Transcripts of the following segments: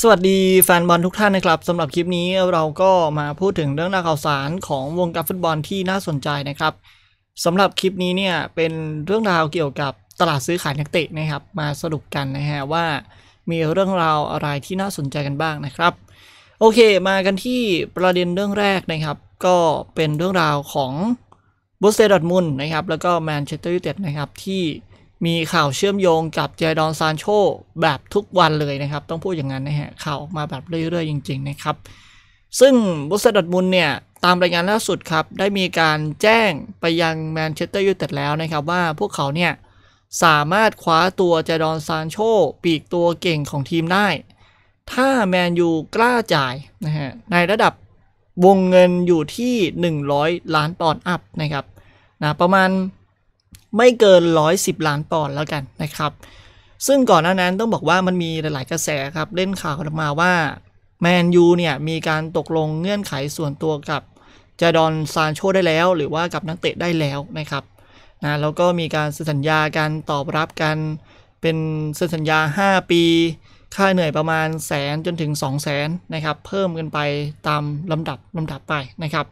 สวัสดีแฟนบอลทุกท่านนะครับสำหรับคลิปนี้เราก็มาพูดถึงเรื่องราวข่าวสารของวงการฟุตบอลที่น่าสนใจนะครับสำหรับคลิปนี้เนี่ย เป็นเรื่องราวเกี่ยวกับตลาดซื้อขายนักเตะนะครับ มาสรุปกันนะฮะว่ามีเรื่องราวอะไรที่น่าสนใจกันบ้างนะครับ โอเคมากันที่ประเด็นเรื่องแรกนะครับ ก็เป็นเรื่องราวของบุสเตดอทมุนนะครับแล้วก็แมนเชสเตอร์ยูไนเต็ดนะครับที่มีข่าวเชื่อมโยงกับเจดอนซานโชแบบทุกวันเลยนะครับ ต้องพูดอย่างนั้นนะฮะข่าวออกมาแบบเรื่อยๆ จริงๆ นะครับ ซึ่งบุสดดมุลเนี่ย ตามรายงานล่าสุดครับ ได้มีการแจ้งไปยังแมนเชสเตอร์ยูไนเต็ดแล้วนะครับ ว่าพวกเขาเนี่ย สามารถคว้าตัวเจดอนซานโชปีกตัวเก่งของทีมได้ ถ้าแมนยูกล้าจ่ายนะฮะในระดับวงเงินอยู่ที่100 ล้านปอนด์อัพนะครับนะประมาณไม่เกิน 110 ล้านปอนด์แล้วกันนะครับ ซึ่งก่อนหน้านั้นต้องบอกว่ามันมีหลาย ๆกระแสครับเล่นข่าวออกมาว่าแมนยูเนี่ย มีการตกลงเงื่อนไขส่วนตัวกับจดอนซานโชได้แล้วหรือว่ากับนักเตะได้แล้วนะครับนะแล้วก็มีการสัญญาการตอบรับกันเป็นสัญญา 5 ปี ค่าเหนื่อยประมาณแสนจนถึง 2 0 0แสนนะครับ เพิ่มกันไปตามลำดับลาดับไปนะครับ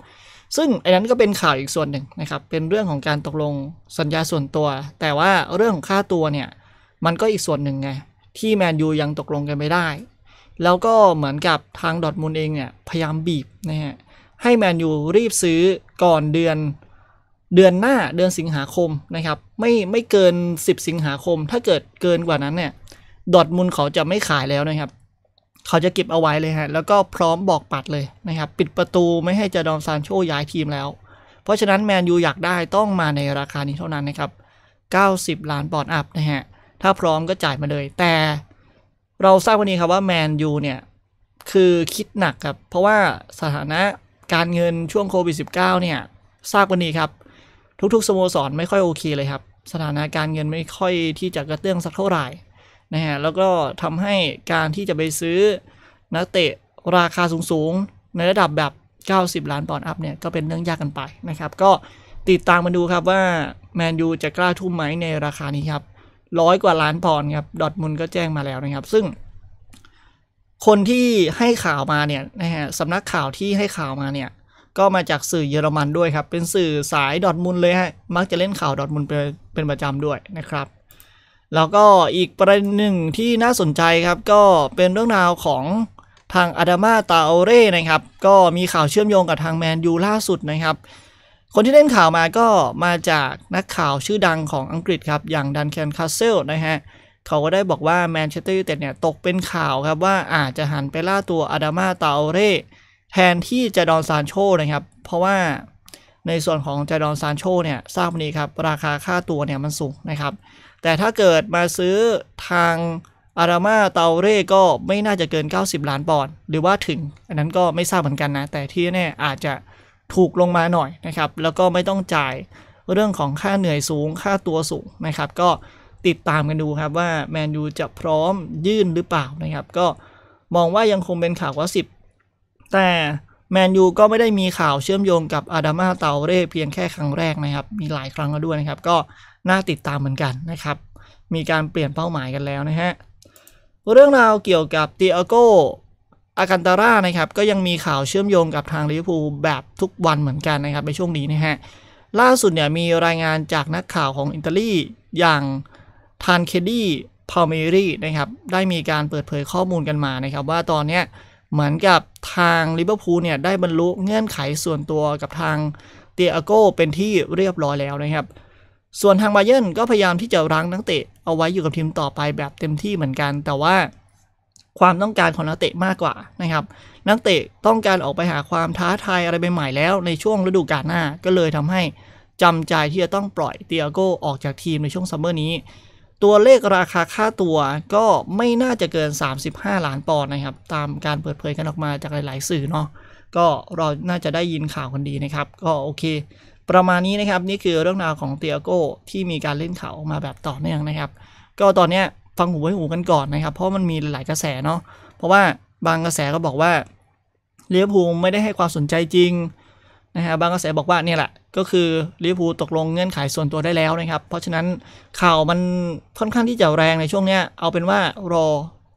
ซึ่งไอ้นั้นก็เป็นข่าวอีกส่วนหนึ่งนะครับ เป็นเรื่องของการตกลงสัญญาส่วนตัว แต่ว่าเรื่องของค่าตัวเนี่ยมันก็อีกส่วนหนึ่งไงที่แมนยูยังตกลงกันไม่ได้ แล้วก็เหมือนกับทางดอทมูลเองเนี่ยพยายามบีบนะฮะให้แมนยูรีบซื้อก่อนเดือน เดือนหน้าเดือนสิงหาคมนะครับ ไม่ไม่เกิน 10 สิงหาคม ถ้าเกิดเกินกว่านั้นเนี่ยดอทมูลเขาจะไม่ขายแล้วนะครับเขาจะเก็บเอาไว้เลยฮะ แล้วก็พร้อมบอกปัดเลยนะครับ ปิดประตูไม่ให้จะดอมซานโชย้ายทีมแล้ว เพราะฉะนั้นแมนยูอยากได้ต้องมาในราคานี้เท่านั้นนะครับ 90 ล้านปอนด์อัพนะฮะ ถ้าพร้อมก็จ่ายมาเลย แต่เราทราบวันนี้ครับว่าแมนยูเนี่ย คือคิดหนักครับเพราะว่าสถานะการเงินช่วงโควิด -19 เนี่ยทราบวันนี้ครับทุกๆสโมสรไม่ค่อยโอเคเลยครับสถานะการเงินไม่ค่อยที่จะกระเตื้องสักเท่าไหร่นะฮะแล้วก็ทำให้การที่จะไปซื้อนักเตะราคาสูงๆในระดับแบบ 90 ล้านปอนด์อัพเนี่ยก็เป็นเรื่องยากกันไปนะครับ ก็ติดตามมาดูครับว่าแมนยูจะกล้าทุ่มไหมในราคานี้ครับร้อยกว่าล้านปอนด์ครับดอทมุลก็แจ้งมาแล้วนะครับซึ่ง คนที่ให้ข่าวมาเนี่ยนะฮะสำนักข่าวที่ให้ข่าวมาเนี่ยก็มาจากสื่อเยอรมันด้วยครับ เป็นสื่อสายดอทมุลเลยฮะมักจะเล่นข่าวดอทมุลเป็นประจำด้วยนะครับแล้วก็อีกประเด็นหนึ่งที่น่าสนใจครับ ก็เป็นเรื่องราวของทางอาดามาตาโอเร่นะครับก็มีข่าวเชื่อมโยงกับทางแมนยูล่าสุดนะครับคนที่เล่นข่าวมาก็มาจากนักข่าวชื่อดังของอังกฤษครับอย่างดันแคนคาสเซลนะฮะเขาก็ได้บอกว่าแมนเชสเตอร์ยูไนเต็ดเนี่ยตกเป็นข่าวครับว่าอาจจะหันไปล่าตัวอาดามาตาโอเร่แทนที่จะดอนซานโชนะครับ เพราะว่าในส่วนของจดอนซานโชเนี่ยทราบนี้ครับราคาค่าตัวเนี่ยมันสูงนะครับแต่ถ้าเกิดมาซื้อทางอารามาเตาเร่ก็ไม่น่าจะเกิน 90 ล้าน ปอนด์หรือว่าถึงอันนั้นก็ไม่ทราบเหมือนกันนะแต่ที่แน่อาจจะถูกลงมาหน่อยนะครับ แล้วก็ไม่ต้องจ่ายเรื่องของค่าเหนื่อยสูงค่าตัวสูงนะครับ ก็ติดตามกันดูครับว่า แมนยูจะพร้อมยื่นหรือเปล่านะครับก็มองว่ายังคงเป็นข่าวว่า 10 แต่แมนยูก็ไม่ได้มีข่าวเชื่อมโยงกับอาดามาเตาเร่เพียงแค่ครั้งแรกนะครับ มีหลายครั้งแล้วด้วยนะครับ ก็น่าติดตามเหมือนกันนะครับ มีการเปลี่ยนเป้าหมายกันแล้วนะฮะ เรื่องราวเกี่ยวกับเตียโกอากันตาร่านะครับ ก็ยังมีข่าวเชื่อมโยงกับทางลิเวอร์พูลแบบทุกวันเหมือนกันนะครับ ในช่วงนี้นะฮะ ล่าสุดเนี่ยมีรายงานจากนักข่าวของอิตาลีอย่างทานเคดี้พาเมรีนะครับ ได้มีการเปิดเผยข้อมูลกันมานะครับว่าตอนเนี้ยเหมือนกับทางลิเวอร์พูลเนี่ยได้บรรลุเงื่อนไขส่วนตัวกับทางเตียโก้เป็นที่เรียบร้อยแล้วนะครับส่วนทางบาเยนก็พยายามที่จะรั้งนักเตะเอาไว้อยู่กับทีมต่อไปแบบเต็มที่เหมือนกัน แต่ว่าความต้องการของนักเตะมากกว่านะครับ นักเตะต้องการออกไปหาความท้าทายอะไรใหม่ๆแล้วในช่วงฤดูกาลหน้า ก็เลยทำให้จำใจที่จะต้องปล่อยเตียโก้ออกจากทีมในช่วงซัมเมอร์นี้ตัวเลขราคาค่าตัวก็ไม่น่าจะเกิน 35ล้านปอนด์นะครับตามการเปิดเผยกันออกมาจากหลายๆ สื่อเนาะก็เรา น่าจะได้ยินข่าวกันดีนะครับ ก็โอเค ประมาณนี้นะครับนี่คือเรื่องราวของเตียโก้ที่มีการเล่นข่าวออกมาแบบต่อเนื่องนะครับ ก็ตอนนี้ฟังหูไว้หูกันก่อนนะครับเพราะมันมีหลายกระแสเนาะเพราะว่าบางกระแสก็บอกว่าเลี้ยวภูไม่ได้ให้ความสนใจจริงนะฮะบางกระแสบอกว่าเนี่ยแหละก็คือลิเวอร์พูลตกลงเงื่อนไขส่วนตัวได้แล้วนะครับ เพราะฉะนั้นข่าวมันค่อนข้างที่จะแรงในช่วงเนี้ยเอาเป็นว่ารอ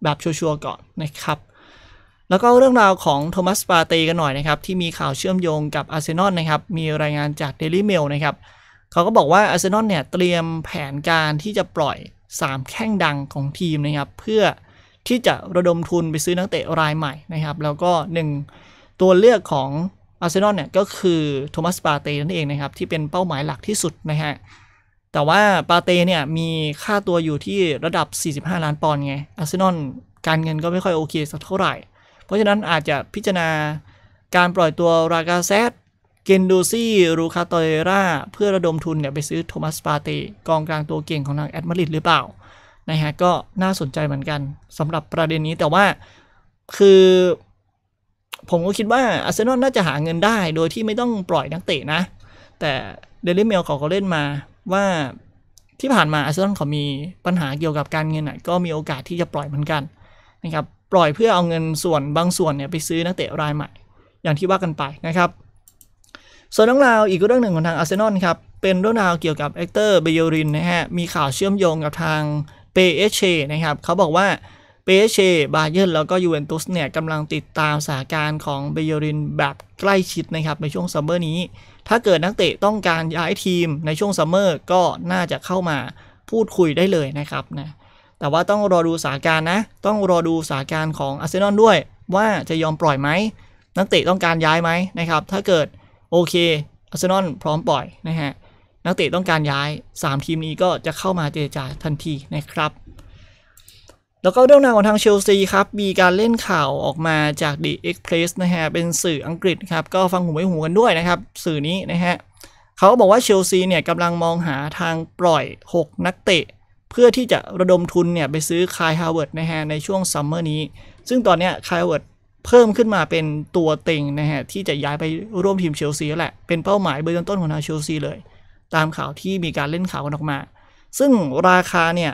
แบบชัวร์ ๆ ก่อนนะครับ แล้วก็เรื่องราวของโทมัส ปาเตกันหน่อยนะครับ ที่มีข่าวเชื่อมโยงกับอาร์เซนอลนะครับ มีรายงานจาก Daily Mail นะครับ เขาก็บอกว่าอาร์เซนอลเนี่ย เตรียมแผนการที่จะปล่อย 3 แข้งดังของทีมนะครับเพื่อที่จะระดมทุนไปซื้อนักเตะรายใหม่นะครับแล้วก็1ตัวเลือกของอาร์เซนอลเนี่ย ก็คือโทมัสปาเต้นั่นเองนะครับ ที่เป็นเป้าหมายหลักที่สุดนะฮะ แต่ว่าปาเต้เนี่ย มีค่าตัวอยู่ที่ระดับ 45 ล้านปอนด์ไงอาร์เซนอลการเงินก็ไม่ค่อยโอเค สักเท่าไหร่ เพราะฉะนั้นอาจจะพิจารณาการปล่อยตัวรากาเซตเกนดูซี่รูคาโตเรราเพื่อระดมทุนเนี่ย ไปซื้อโทมัสปาเต้กองกลางตัวเก่งของทางแอตมาริดหรือเปล่านะฮะก็น่าสนใจเหมือนกันสำหรับประเด็นนี้แต่ว่าคือผมก็คิดว่าอาร์เซนอลน่าจะหาเงินได้โดยที่ไม่ต้องปล่อยนักเตะนะ แต่เดลิเมลเขาก็เล่นมาว่าที่ผ่านมาอาร์เซนอลเขามีปัญหาเกี่ยวกับการเงินก็มีโอกาสที่จะปล่อยเหมือนกันนะครับปล่อยเพื่อเอาเงินส่วนบางส่วนเนี่ยไปซื้อนักเตะรายใหม่อย่างที่ว่ากันไปนะครับ ส่วนเรื่องราวอีกเรื่องหนึ่งของทางอาร์เซนอลครับเป็นเรื่องราวเกี่ยวกับแอคเตอร์เบโยรินนะฮะมีข่าวเชื่อมโยงกับทางเปเอชนะครับเขาบอกว่าปเชบาเยอร์แล้วก็ยูเวนตุสเนี่ยกำลังติดตามสถานการณ์ของเบเยรินแบบใกล้ชิดนะครับในช่วงซัมเมอร์นี้ ถ้าเกิดนักเตะต้องการย้ายทีมในช่วงซัมเมอร์ก็น่าจะเข้ามาพูดคุยได้เลยนะครับนะ แต่ว่าต้องรอดูสถานการณ์นะ ต้องรอดูสถานการณ์ของอาร์เซนอลด้วยว่าจะยอมปล่อยไหม นักเตะต้องการย้ายไหมนะครับ ถ้าเกิดโอเคอาร์เซนอลพร้อมปล่อยนะฮะ นักเตะต้องการย้าย 3 ทีมนี้ก็จะเข้ามาเจรจาทันทีนะครับแล้วก็เรื่องราวของทางเชลซีครับ มีการเล่นข่าวออกมาจาก The Express นะฮะ เป็นสื่ออังกฤษครับ ก็ฟังหูไว้หูกันด้วยนะครับ สื่อนี้นะฮะเขาบอกว่าเชลซีเนี่ยกำลังมองหาทางปล่อย 6 นักเตะ เพื่อที่จะระดมทุนเนี่ย ไปซื้อคายฮาวเวิร์ดนะฮะ ในช่วงซัมเมอร์นี้ ซึ่งตอนนี้คายฮาวเวิร์ดเพิ่มขึ้นมาเป็นตัวเต็งนะฮะที่จะย้ายไปร่วมทีมเชลซีแหละ เป็นเป้าหมายเบื้องต้นของทางเชลซีเลย ตามข่าวที่มีการเล่นข่าวกันออกมา ซึ่งราคาเนี่ย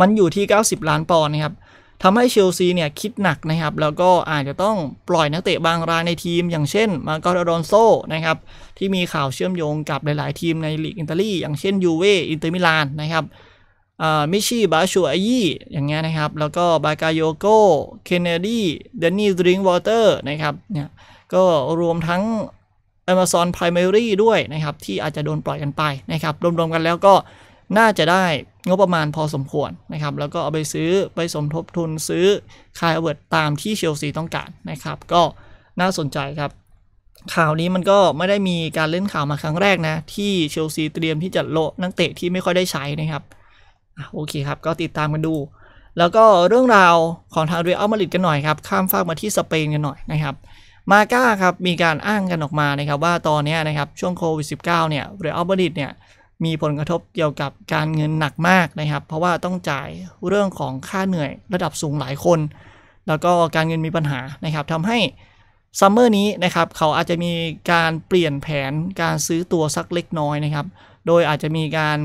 มันอยู่ที่ 90 ล้านปอนด์นะครับ ทำให้เชลซีเนี่ย คิดหนักนะครับ แล้วก็อาจจะต้องปล่อยนักเตะบางรายในทีมอย่างเช่น มาโกอรอนโซนะครับ ที่มีข่าวเชื่อมโยงกับหลายๆทีมในลีกอิตาลีอย่างเช่นยูเว่ อินเตอร์มิลานนะครับมิชิบาชัวอยี่อย่างเงี้ยนะครับ แล้วก็บากาโยโกเคนเนดีเดนนี่ ดริงวอเตอร์นะครับ เนี่ย ก็รวมทั้ง Amazon Primary ด้วยนะครับ ที่อาจจะโดนปล่อยกันไปนะครับ รวมๆกันแล้วก็น่าจะได้งบประมาณพอสมควรนะครับ แล้วก็เอาไปซื้อไปสมทบทุนซื้อคายเวิร์ดตามที่เชลซีต้องการนะครับ ก็น่าสนใจครับ ข่าวนี้มันก็ไม่ได้มีการเล่นข่าวมาครั้งแรกนะ ที่เชลซีเตรียมที่จะโละนักเตะที่ไม่ค่อยได้ใช้นะครับโอเคครับ ก็ติดตามกันดู แล้วก็เรื่องราวของทางเรอัลมาดริดกันหน่อยครับข้ามฟากมาที่สเปนกันหน่อยนะครับ มาก้าครับมีการอ้างกันออกมานะครับว่าตอนนี้นะครับช่วงโควิด -19 เนี่ยเรอัลมาดริดเนี่ยมีผลกระทบเกี่ยวกับการเงินหนักมากนะครับ เพราะว่าต้องจ่ายเรื่องของค่าเหนื่อยระดับสูงหลายคน แล้วก็การเงินมีปัญหานะครับทำให้ซัมเมอร์นี้นะครับ เขาอาจจะมีการเปลี่ยนแผนการซื้อตัวสักเล็กน้อยนะครับ โดยอาจจะมีการ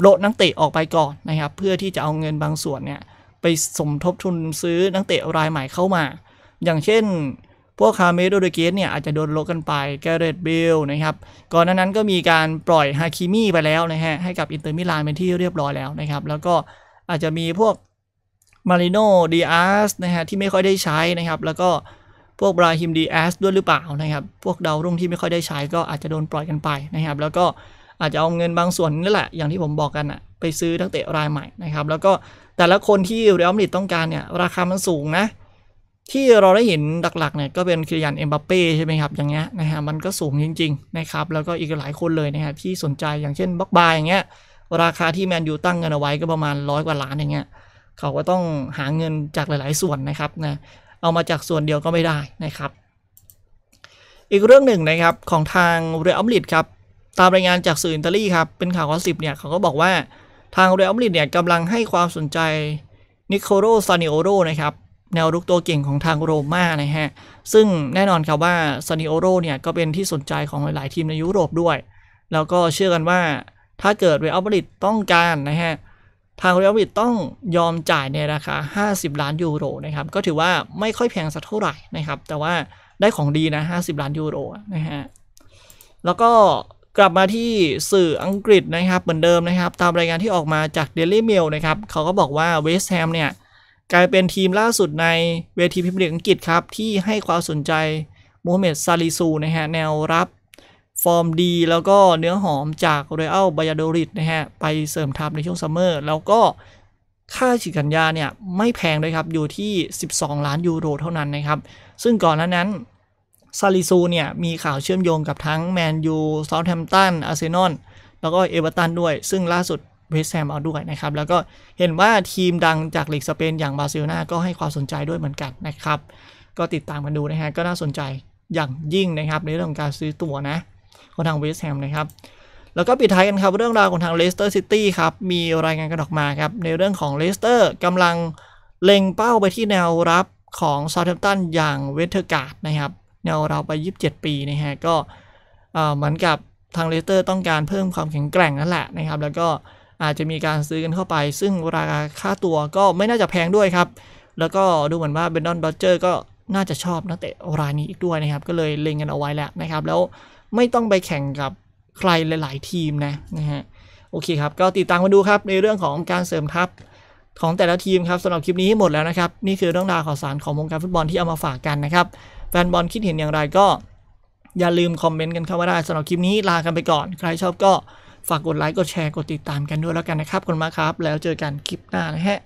โลดนักเตะออกไปก่อนนะครับ เพื่อที่จะเอาเงินบางส่วนเนี่ยไปสมทบทุนซื้อนักเตะรายใหม่เข้ามา อย่างเช่นพวกคาเมโดเดเกตเนี่ยอาจจะโดนลดกันไป แกเรตเบลนะครับ ก่อนหน้านั้นก็มีการปล่อยฮาคิมี่ไปแล้วนะฮะ ให้กับอินเตอร์มิลานเป็นที่เรียบร้อยแล้วนะครับ แล้วก็อาจจะมีพวกมาริโนดีอาสนะฮะ ที่ไม่ค่อยได้ใช้นะครับ แล้วก็พวกบราฮิมดีอาสด้วยหรือเปล่านะครับ พวกดาวรุ่งที่ไม่ค่อยได้ใช้ก็อาจจะโดนปล่อยกันไปนะครับ แล้วก็อาจจะเอาเงินบางส่วนนี่แหละ อย่างที่ผมบอกกันอะไปซื้อตั้งแต่รายใหม่นะครับ แล้วก็แต่ละคนที่เรอัลมาดริดต้องการเนี่ย ราคามันสูงนะที่เราได้เห็นหลักๆเนี่ยก็เป็นคิริยันเอ็มบัปเป้ใช่ไหมครับ อย่างเงี้ยนะฮะมันก็สูงจริง ๆนะครับ แล้วก็อีกหลายคนเลยนะฮะที่สนใจอย่างเช่นบ็อกบายอย่างเงี้ย ราคาที่แมนยูตั้งเงินเอาไว้ก็ประมาณร้อยกว่าล้านอย่างเงี้ยเขาก็ต้องหาเงินจากหลายๆ ส่วนนะครับนะเอามาจากส่วนเดียวก็ไม่ได้นะครับอีกเรื่องหนึ่งนะครับของทางเรอัลลิดครับตามรายงานจากสื่ออิตาลีครับเป็นข่าวว่าสิบเนี่ยเขาก็บอกว่าทางเรอัลลิดเนี่ยกำลังให้ความสนใจนิโคโรซานิโอโรนะครับแนวรุกตัวเก่งของทางโรม่านะฮะ ซึ่งแน่นอนครับว่าซานิโอโรเนี่ย ก็เป็นที่สนใจของหลายๆ ทีมในยุโรปด้วย แล้วก็เชื่อกันว่าถ้าเกิดเรอัลมาดริดต้องการนะฮะ ทางเรอัลมาดริดต้องยอมจ่ายในราคา50 ล้านยูโรนะครับก็ถือว่าไม่ค่อยแพงสักเท่าไหร่นะครับ แต่ว่าได้ของดีนะ 50 ล้านยูโรนะฮะแล้วก็กลับมาที่สื่ออังกฤษนะครับเหมือนเดิมนะครับตามรายงานที่ออกมาจาก Daily Mail นะครับเขาก็บอกว่าเวสต์แฮมเนี่ยกลายเป็นทีมล่าสุดในเวทีพิมพ์ลองอังกฤษครับที่ให้ความสนใจมูฮัมเหม็ดซาลิซูนะฮะแนวรับ ฟอร์มดีแล้วก็เนื้อหอมจากเรอัลบายาโดริดนะฮะไปเสริมทัพในช่วงซัมเมอร์ แล้วก็ค่าฉีกสัญญาเนี่ยไม่แพงเลยครับ อยู่ที่ 12 ล้านยูโรเท่านั้นนะครับ ซึ่งก่อนหน้านั้น ซาลิซูเนี่ยมีข่าวเชื่อมโยงกับทั้งแมนยูซาวแฮมป์ตันอาร์เซนอลแล้วก็เอเวอร์ตันด้วยซึ่งล่าสุดเวสแฮมเอาด้วยนะครับแล้วก็เห็นว่าทีมดังจากลีกสเปนอย่างบาร์เซโลนาก็ให้ความสนใจด้วยเหมือนกันนะครับ ก็ติดตามกันดูนะฮะก็น่าสนใจอย่างยิ่งนะครับ ในเรื่องการซื้อตั๋วนะของทางเวสแฮมนะครับ แล้วก็ปิดท้ายกันครับเรื่องราวของทางเลสเตอร์ซิตี้ครับ มีรายงานกันออกมาครับ ในเรื่องของเลสเตอร์กำลังเล็งเป้าไปที่แนวรับของซาเทมตันอย่างเวเทอร์การ์ดนะครับ แนวรับไป 27ปีนะฮะก็เหมือนกับทางเลสเตอร์ต้องการเพิ่มความแข็งแกร่งนั่นแหละนะครับ แล้วก็อาจจะมีการซื้อกันเข้าไปซึ่งราคาค่าตัวก็ไม่น่าจะแพงด้วยครับ แล้วก็ดูเหมือนว่าเบนดอนบัตเจอร์ก็น่าจะชอบนักเตะรายนี้อีกด้วยนะครับก็เลยเล็งกันเอาไว้แล้วนะครับแล้วไม่ต้องไปแข่งกับใครหลาย ๆทีมนะนะฮะโอเคครับก็ติดตามมาดูครับ ในเรื่องของการเสริมทัพของแต่ละทีมครับสำหรับคลิปนี้หมดแล้วนะครับนี่คือเรื่องราวข่าวสารของวงการฟุตบอลที่เอามาฝากกันนะครับแฟนบอลคิดเห็นอย่างไรก็ อย่าลืมคอมเมนต์กันเข้ามาได้สำหรับคลิปนี้ลากันไปก่อนใครชอบก็ฝากกดไลค์ กดแชร์ กดติดตามกันด้วยแล้วกันนะครับบคุณมาครับ แล้วเจอกันคลิปหน้านะฮะ